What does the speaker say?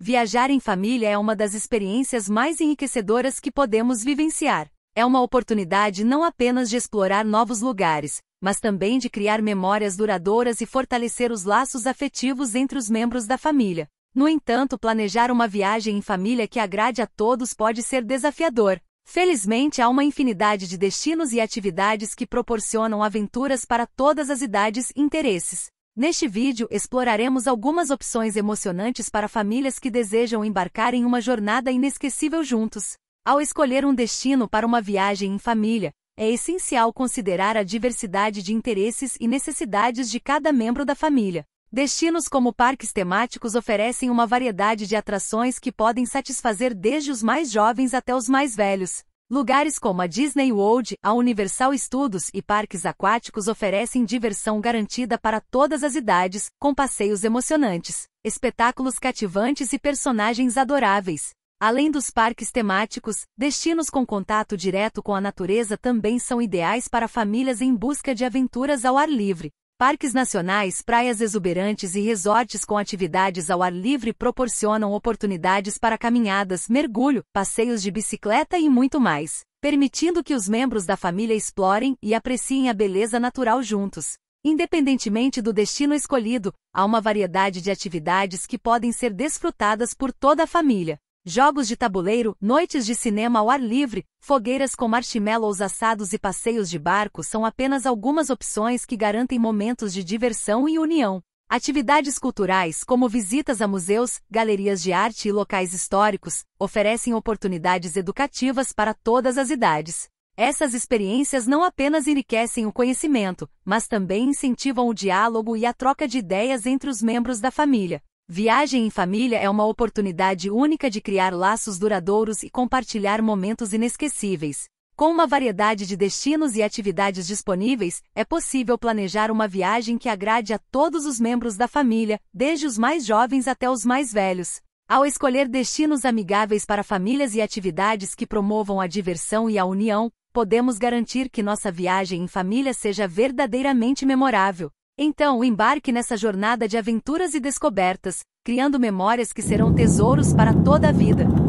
Viajar em família é uma das experiências mais enriquecedoras que podemos vivenciar. É uma oportunidade não apenas de explorar novos lugares, mas também de criar memórias duradouras e fortalecer os laços afetivos entre os membros da família. No entanto, planejar uma viagem em família que agrade a todos pode ser desafiador. Felizmente, há uma infinidade de destinos e atividades que proporcionam aventuras para todas as idades e interesses. Neste vídeo exploraremos algumas opções emocionantes para famílias que desejam embarcar em uma jornada inesquecível juntos. Ao escolher um destino para uma viagem em família, é essencial considerar a diversidade de interesses e necessidades de cada membro da família. Destinos como parques temáticos oferecem uma variedade de atrações que podem satisfazer desde os mais jovens até os mais velhos. Lugares como a Disney World, a Universal Studios e parques aquáticos oferecem diversão garantida para todas as idades, com passeios emocionantes, espetáculos cativantes e personagens adoráveis. Além dos parques temáticos, destinos com contato direto com a natureza também são ideais para famílias em busca de aventuras ao ar livre. Parques nacionais, praias exuberantes e resorts com atividades ao ar livre proporcionam oportunidades para caminhadas, mergulho, passeios de bicicleta e muito mais, permitindo que os membros da família explorem e apreciem a beleza natural juntos. Independentemente do destino escolhido, há uma variedade de atividades que podem ser desfrutadas por toda a família jogos de tabuleiro, noites de cinema ao ar livre, fogueiras com marshmallows assados e passeios de barco são apenas algumas opções que garantem momentos de diversão e união. Atividades culturais, como visitas a museus, galerias de arte e locais históricos, oferecem oportunidades educativas para todas as idades. Essas experiências não apenas enriquecem o conhecimento, mas também incentivam o diálogo e a troca de ideias entre os membros da família, Viagem em família é uma oportunidade única de criar laços duradouros e compartilhar momentos inesquecíveis. Com uma variedade de destinos e atividades disponíveis, é possível planejar uma viagem que agrade a todos os membros da família, desde os mais jovens até os mais velhos. Ao escolher destinos amigáveis para famílias e atividades que promovam a diversão e a união, podemos garantir que nossa viagem em família seja verdadeiramente memorável. Então embarque nessa jornada de aventuras e descobertas, criando memórias que serão tesouros para toda a vida.